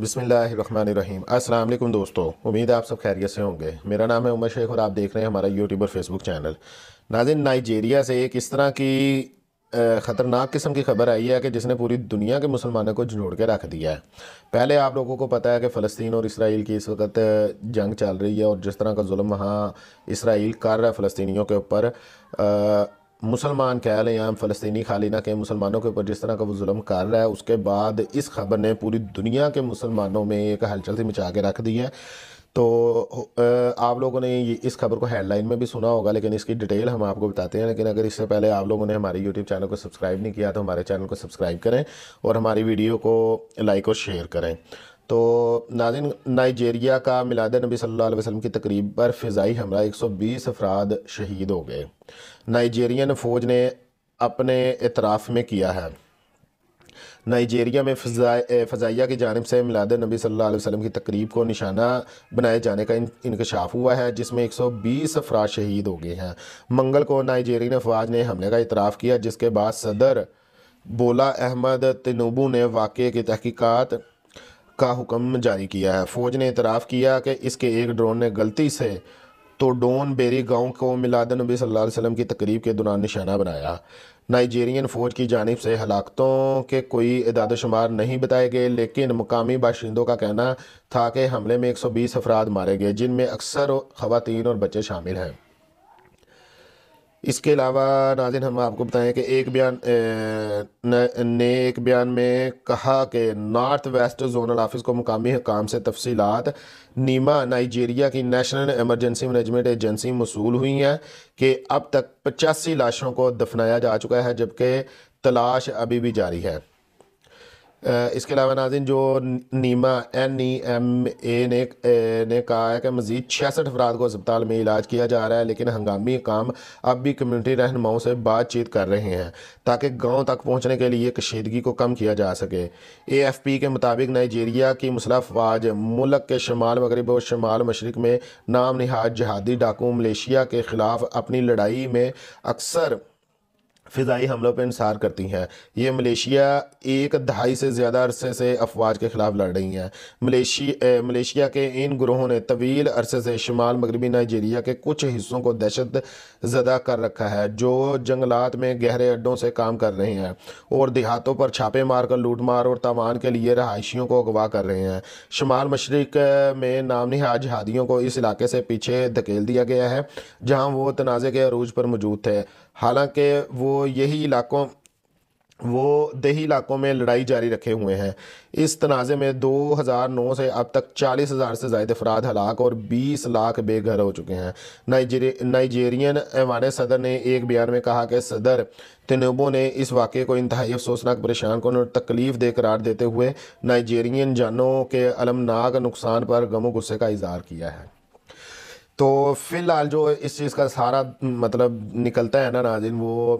बिसमीम अस्सलाम दोस्तों उम्मीद है आप सब खैरियत से होंगे मेरा नाम है उमर शेख और आप देख रहे हैं हमारा यूट्यूब और फेसबुक चैनल नाजिन नाइजीरिया से एक इस तरह की ख़तरनाक किस्म की खबर आई है कि जिसने पूरी दुनिया के मुसलमानों को झुंझोड़ के रख दिया है पहले आप लोगों को पता है कि फ़लस्तीन और इसराइल की इस वक्त जंग चल रही है और जिस तरह का जुल्म वहाँ इसराइल कर रहा है फ़लस्तियों के ऊपर मुसलमान कह लें या फ़लस्तनी खाली ना कहें मुसलमानों के ऊपर जिस तरह का वो जुल्म कर रहा है उसके बाद इस खबर ने पूरी दुनिया के मुसलमानों में एक हलचल से मचा के रख दी है तो आप लोगों ने ये इस खबर को हेडलाइन में भी सुना होगा लेकिन इसकी डिटेल हम आपको बताते हैं लेकिन अगर इससे पहले आप लोगों ने हमारे यूट्यूब चैनल को सब्सक्राइब नहीं किया तो हमारे चैनल को सब्सक्राइब करें और हमारी वीडियो को लाइक और शेयर करें तो नाजिन नाइजेरिया का मिलाद नबी सल्लल्लाहु अलैहि वसल्लम की तकरीब पर फ़िज़ाई हमला 120 अफराद शहीद हो गए नाइजेरियन फ़ौज ने अपने इतराफ़ में किया है नाइजेरिया में फ़जाइया की जानब से मिलाद नबी सल्लल्लाहु अलैहि वसल्लम की तकरीब को निशाना बनाए जाने का इंकशाफ हुआ है जिसमें एक सौ बीस अफराद शहीद हो गए हैं मंगल को नाइजेरियन अफवाज ने हमले का इतराफ़ किया जिसके बाद सदर बोला अहमद तनूबू ने वाक़े की तहकीक़त का हुक्म जारी किया है फौज ने इतराफ़ किया कि इसके एक ड्रोन ने गलती से तो डोन बेरी गांव को मिलाद नबी सल्लल्लाहु अलैहि वसल्लम की तकरीब के दौरान निशाना बनाया नाइजीरियन फ़ौज की जानब से हलाकतों के कोई इदाद शुमार नहीं बताए गए लेकिन मकामी बाशिंदों का कहना था कि हमले में 120 अफराद मारे गए जिनमें अक्सर ख़वातीन और बच्चे शामिल हैं इसके अलावा नाजिन हम आपको बताएं कि एक बयान ने एक बयान में कहा कि नॉर्थ वेस्ट जोनल ऑफिस को मुकामी हकाम से तफसीत नीमा नाइजीरिया की नेशनल एमरजेंसी मैनेजमेंट एजेंसी मसूल हुई है कि अब तक पचासी लाशों को दफनाया जा चुका है जबकि तलाश अभी भी जारी है इसके अलावा नाजिन जो नीमा एन ई एम ए ने ने कहा है कि मज़ीद छियासठ अफराद को अस्पताल में इलाज किया जा रहा है लेकिन हंगामी काम अब भी कम्यूनिटी रहनुमाओं से बातचीत कर रहे हैं ताकि गाँव तक पहुँचने के लिए कशीदगी को कम किया जा सके ए एफ पी के मुताबिक नाइजीरिया की मुसला अफवाज मुल्क के शुमाल मगरब और शुमाल मशरक में नाम नहाद जहादी डाकू मलेशिया के ख़िलाफ़ अपनी लड़ाई में अक्सर फ़िज़ाई हमलों पर इंसार करती हैं ये मलेशिया एक दहाई से ज़्यादा अरसे से अफवाज के ख़िलाफ़ लड़ रही हैं मलेशिया मलेशिया के इन ग्रोहों ने तवील अरसे से शुमाल मगरबी नाइजीरिया के कुछ हिस्सों को दहशत ज़दा कर रखा है जो जंगलात में गहरे अड्डों से काम कर रहे हैं और देहातों पर छापे मार कर लूट मार और तवान के लिए रहायशियों को अगवा कर रहे हैं शुमाल मशरक में नाम नहाद जहादियों को इस इलाके से पीछे धकेल दिया गया है जहाँ वो तनाज़े के अरूज पर मौजूद थे हालांकि वो यही इलाकों वो दही इलाकों में लड़ाई जारी रखे हुए हैं इस तनाज़े में 2009 से अब तक 40,000 से जायद अफराद हलाक और 20 लाख बेघर हो चुके हैं नाइजेरि नाइजेरियन ऐवान सदर ने एक बयान में कहा कि सदर तनबो ने इस वाक़े को इंतहाई अफसोसनाक परेशान को और तकलीफ़ दे करार देते हुए नाइजेरियन जानों के अलमनाक नुकसान पर गमो गुस्से का इजहार किया है तो फ़िलहाल जो इस चीज़ का सारा मतलब निकलता है ना नाजिन वो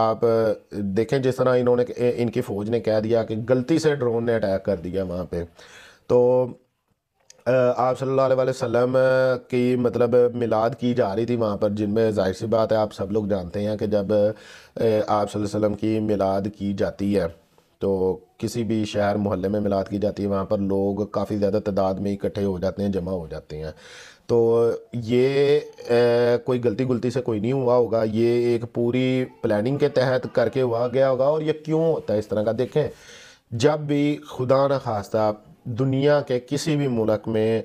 आप देखें जिस तरह इन्होंने इनकी फ़ौज ने कह दिया कि गलती से ड्रोन ने अटैक कर दिया वहाँ पे तो आप सल्लल्लाहु अलैहि वसल्लम की मतलब मिलाद की जा रही थी वहाँ पर जिनमें जाहिर सी बात है आप सब लोग जानते हैं कि जब आप वसल्लम की मिलाद की जाती है तो किसी भी शहर मोहल्ले में मिलाद की जाती है वहाँ पर लोग काफ़ी ज़्यादा तादाद में इकट्ठे हो जाते हैं जमा हो जाते हैं तो ये ए, कोई गलती गुलती से कोई नहीं हुआ होगा ये एक पूरी प्लानिंग के तहत करके हुआ गया होगा और ये क्यों होता है इस तरह का देखें जब भी खुदा न खास्ता दुनिया के किसी भी मुल्क में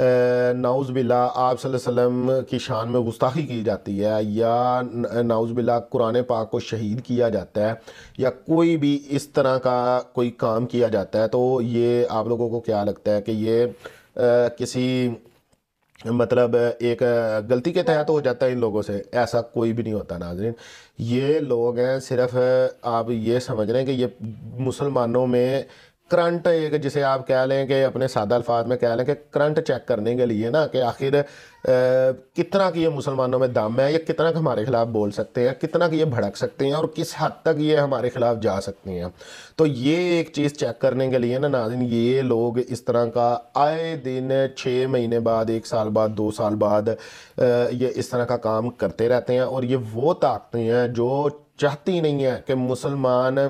नाउज़बिल्ला आप सल्लम की शान में गुस्ताखी की जाती है या नाउज़बिल्ला कुरान पाक को शहीद किया जाता है या कोई भी इस तरह का कोई काम किया जाता है तो ये आप लोगों को क्या लगता है कि ये आ, किसी मतलब एक गलती के तहत तो हो जाता है इन लोगों से ऐसा कोई भी नहीं होता नाजरीन ये लोग हैं सिर्फ आप ये समझ रहे हैं कि ये मुसलमानों में करंट एक जिसे आप कह लें कि अपने सादा अल्फाज में कह लें कि करंट चेक करने के लिए ना कि आखिर कितना कि ये मुसलमानों में दम है या कितना हमारे ख़िलाफ़ बोल सकते हैं कितना कि ये भड़क सकते हैं और किस हद तक ये हमारे ख़िलाफ़ जा सकते हैं तो ये एक चीज़ चेक करने के लिए ना नाजिन ये लोग इस तरह का आए दिन छः महीने बाद एक साल बाद दो साल बाद ये इस तरह का काम करते रहते हैं और ये वो ताकतें हैं जो चाहती नहीं है कि मुसलमान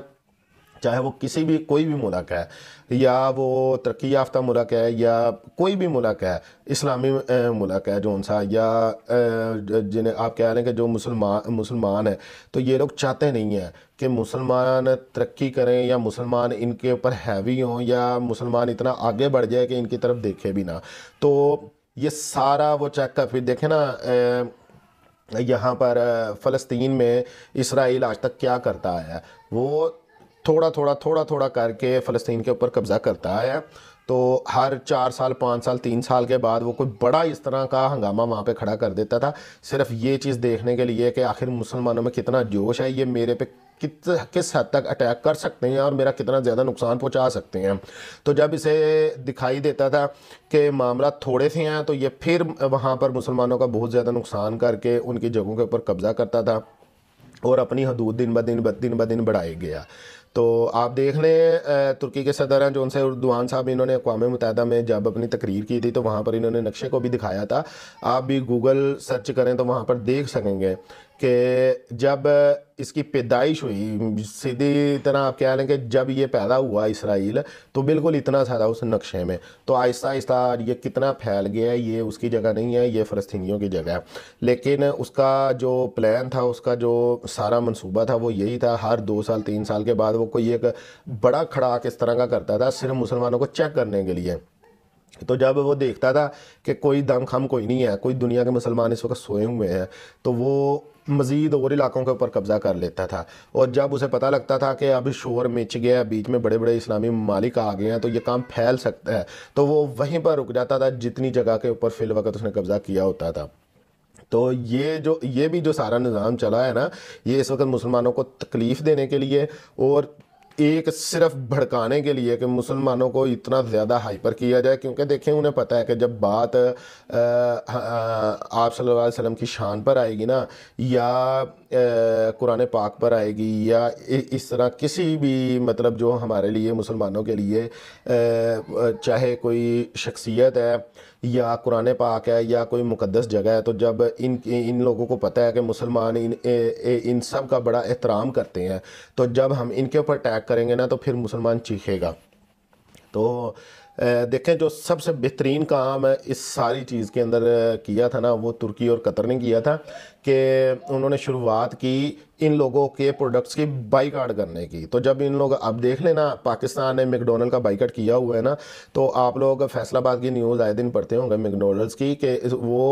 चाहे वो किसी भी कोई भी मुल्क है या वो तरक्की याफ्ता मुल्क है या कोई भी मुल्क है इस्लामी मुल्क है जो सा या जिन्हें आप कह रहे हैं कि जो मुसलमान मुसलमान है तो ये लोग चाहते नहीं हैं कि मुसलमान तरक्की करें या मुसलमान इनके ऊपर हैवी हों या मुसलमान इतना आगे बढ़ जाए कि इनकी तरफ देखे भी ना तो ये सारा वो चक्कर फिर देखें ना यहाँ पर फ़लस्तीन में इसराइल आज तक क्या करता है वो थोड़ा थोड़ा थोड़ा थोड़ा करके फ़लस्तीन के ऊपर कब्ज़ा करता आया तो हर चार साल पाँच साल तीन साल के बाद वो कोई बड़ा इस तरह का हंगामा वहाँ पे खड़ा कर देता था सिर्फ ये चीज़ देखने के लिए कि आखिर मुसलमानों में कितना जोश है ये मेरे पे कित किस हद तक अटैक कर सकते हैं और मेरा कितना ज़्यादा नुकसान पहुँचा सकते हैं तो जब इसे दिखाई देता था कि मामला थोड़े से हैं तो ये फिर वहाँ पर मुसलमानों का बहुत ज़्यादा नुकसान करके उनकी जगहों के ऊपर कब्ज़ा करता था और अपनी हदूद दिन ब दिन ब दिन ब दिन बढ़ाई गया तो आप देख लें तुर्की के सदर हैं जो उनसे उर्दवान साहब इन्होंने अकवा मुतहदा में जब अपनी तकरीर की थी तो वहाँ पर इन्होंने नक्शे को भी दिखाया था आप भी गूगल सर्च करें तो वहाँ पर देख सकेंगे कि जब इसकी पैदाइश हुई सीधी तरह आप कह लें कि जब ये पैदा हुआ इसराइल तो बिल्कुल इतना सा था उस नक्शे में तो आहिस्ता आहिस्ता ये कितना फैल गया है ये उसकी जगह नहीं है ये फ़लस्तियों की जगह है लेकिन उसका जो प्लान था उसका जो सारा मनसूबा था वो यही था हर दो साल तीन साल के बाद वो कोई एक बड़ा खड़ाक इस तरह का करता था सिर्फ मुसलमानों को चेक करने के लिए तो जब वो देखता था कि कोई दम खम कोई नहीं है कोई दुनिया के मुसलमान इस वक्त सोए हुए हैं तो वो मज़ीद और इलाकों के ऊपर कब्ज़ा कर लेता था और जब उसे पता लगता था कि अब शोर मिच गया बीच में बड़े बड़े इस्लामी ममालिक आ गए हैं तो ये काम फैल सकता है तो वो वहीं पर रुक जाता था जितनी जगह के ऊपर फिल वक्त उसने कब्ज़ा किया होता था तो ये जो ये भी जो सारा निज़ाम चला है ना ये इस वक्त मुसलमानों को तकलीफ़ देने के लिए और एक सिर्फ भड़काने के लिए कि मुसलमानों को इतना ज़्यादा हाइपर किया जाए क्योंकि देखें उन्हें पता है कि जब बात आप सल्लल्लाहु अलैहि वसल्लम की शान पर आएगी ना या कुरान पाक पर आएगी या इस तरह किसी भी मतलब जो हमारे लिए मुसलमानों के लिए चाहे कोई शख्सियत है या कुरान पाक है या कोई मुकदस जगह है तो जब इन इन लोगों को पता है कि मुसलमान इन इन सब का बड़ा एहतराम करते हैं तो जब हम इनके ऊपर अटैक करेंगे ना तो फिर मुसलमान चीखेगा तो देखें जो सबसे बेहतरीन काम इस सारी चीज़ के अंदर किया था ना वो तुर्की और कतर ने किया था कि उन्होंने शुरुआत की इन लोगों के प्रोडक्ट्स की बाईकाट करने की तो जब इन लोग अब देख लेना पाकिस्तान ने मैकडोनल्ड का बाईकाट किया हुआ है ना तो आप लोग फैसलाबाद की न्यूज़ आए दिन पढ़ते होंगे मैकडोनल्ड्स की कि वो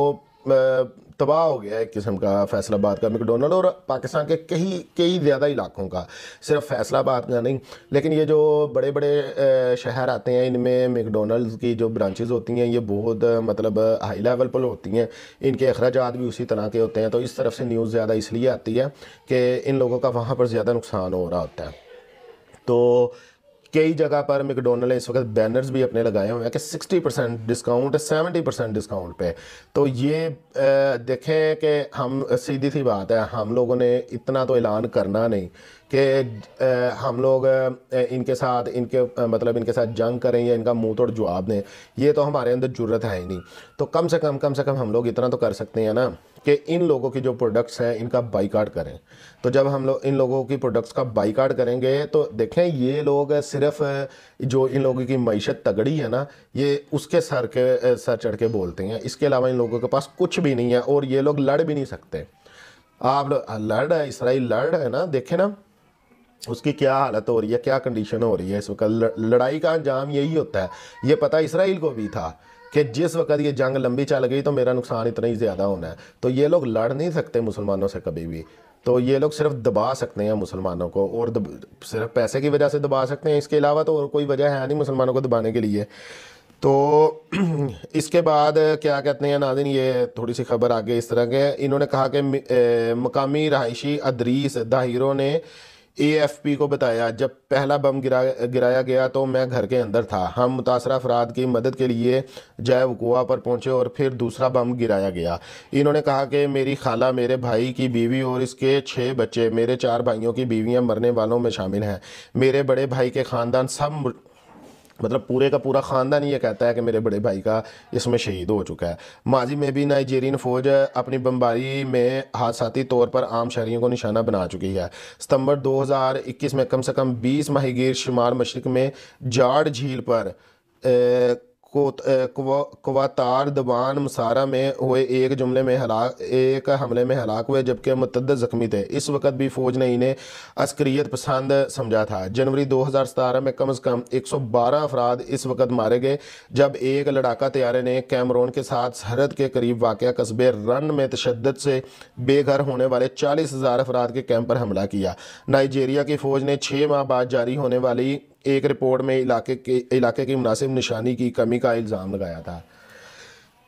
तबाह हो गया एक किस्म का फैसलाबाद का मैकडोनल्ड और पाकिस्तान के कई कई ज़्यादा इलाकों का सिर्फ फैसलाबाद का नहीं लेकिन ये जो बड़े बड़े शहर आते हैं इनमें मैकडोनल्ड्स की जो ब्रांचेज़ होती हैं ये बहुत मतलब हाई लेवल पर होती हैं इनके अखराज भी उसी तरह के होते हैं तो इस तरफ से न्यूज़ ज़्यादा इसलिए आती है कि इन लोगों का वहाँ पर ज़्यादा नुकसान हो रहा होता है तो कई जगह पर मैकडोनल्ड ने इस वक्त बैनर्स भी अपने लगाए हुए हैं कि 60 परसेंट डिस्काउंट 70 परसेंट डिस्काउंट पे तो ये देखें कि हम सीधी सी बात है हम लोगों ने इतना तो ऐलान करना नहीं कि हम लोग इनके साथ इनके मतलब इनके साथ जंग करें या इनका मुंह तोड़ जवाब दें ये तो हमारे अंदर ज़रूरत है ही नहीं तो कम से कम कम से कम हम लोग इतना तो कर सकते हैं ना कि इन लोगों की जो प्रोडक्ट्स हैं इनका बाइकाट करें तो जब हम लोग इन लोगों की प्रोडक्ट्स का बाइकाट करेंगे तो देखें ये लोग सिर्फ जो इन लोगों की मीशत तगड़ी है ना ये उसके सर के सर चढ़ के बोलते हैं इसके अलावा इन लोगों के पास कुछ भी नहीं है और ये लोग लड़ भी नहीं सकते आप लड़ है इसराइल लड़ है ना देखें ना उसकी क्या हालत हो रही है क्या कंडीशन हो रही है इस वक्त लड़ाई का अंजाम यही होता है ये पता इसराइल को भी था कि जिस वक्त ये जंग लंबी चल गई तो मेरा नुकसान इतना ही ज़्यादा होना है तो ये लोग लड़ नहीं सकते मुसलमानों से कभी भी तो ये लोग सिर्फ दबा सकते हैं मुसलमानों को और दब, सिर्फ पैसे की वजह से दबा सकते हैं इसके अलावा तो और कोई वजह है नहीं मुसलमानों को दबाने के लिए तो इसके बाद क्या कहते हैं नाजिन ये थोड़ी सी खबर आगे इस तरह के इन्होंने कहा कि मकामी रहायशी अदरीस दाहिरों ने ए को बताया जब पहला बम गिरा गिराया गया तो मैं घर के अंदर था हम मुतासर अफराद की मदद के लिए जैव कुआ पर पहुंचे और फिर दूसरा बम गिराया गया इन्होंने कहा कि मेरी खाला मेरे भाई की बीवी और इसके छः बच्चे मेरे चार भाइयों की बीवियाँ मरने वालों में शामिल हैं मेरे बड़े भाई के ख़ानदान सब मतलब पूरे का पूरा ख़ानदान ये कहता है कि मेरे बड़े भाई का इसमें शहीद हो चुका है माजी में भी नाइजीरियन फ़ौज अपनी बम्बारी में हादसाती तौर पर आम शहरीों को निशाना बना चुकी है सितंबर 2021 में कम से कम 20 माहिगीर शुमार मशरक में जाड़ झील पर ए, कोतार दबान मसारा में हुए एक जुमले में हलाक एक हमले में हलाक हुए जबकि मतद ज़ख्मी थे इस वक्त भी फ़ौज ने इन्हें अस्क्रियत पसंद समझा था जनवरी दो हज़ार सतारह में कम अज़ कम एक सौ बारह अफराद इस वक्त मारे गए जब एक लड़ाका त्यारे ने कैमरोन के साथ सरहद के करीब वाक़ कस्बे रन में तशद से बेघर होने वाले चालीस हज़ार अफराद के कैंप पर हमला किया नाइजेरिया की फ़ौज ने छः माह बाद जारी होने वाली एक रिपोर्ट में इलाके के इलाके की मुनासिब निशानी की कमी का इल्ज़ाम लगाया था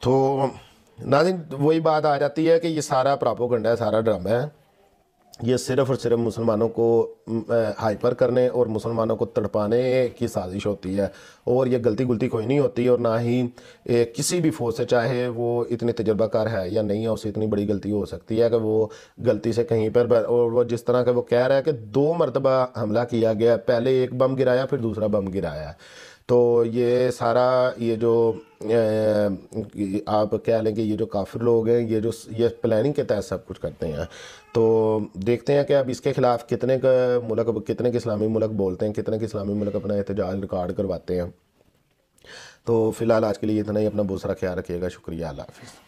तो नाजिन वही बात आ जाती है कि ये सारा प्रापोगंडा है सारा ड्रामा है ये सिर्फ़ और सिर्फ मुसलमानों को हाइपर करने और मुसलमानों को तड़पाने की साजिश होती है और ये गलती गुलती कोई नहीं होती और ना ही किसी भी फौज से चाहे वो इतने तजर्बाकार है या नहीं है उससे इतनी बड़ी गलती हो सकती है कि वो गलती से कहीं पर और वो जिस तरह का वो कह रहा है कि दो मरतबा हमला किया गया पहले एक बम गिराया फिर दूसरा बम गिराया तो ये सारा ये जो आप क्या लेंगे ये जो काफिर लोग हैं ये जो ये प्लानिंग के तहत सब कुछ करते हैं तो देखते हैं कि अब इसके खिलाफ कितने का मुल्क कितने के इस्लामी मुल्क बोलते हैं कितने के इस्लामी मुल्क अपना एहतजाज रिकॉर्ड करवाते हैं तो फ़िलहाल आज के लिए इतना ही अपना बहुत सारा ख्याल रखिएगा शुक्रिया अल्लाह हाफिज़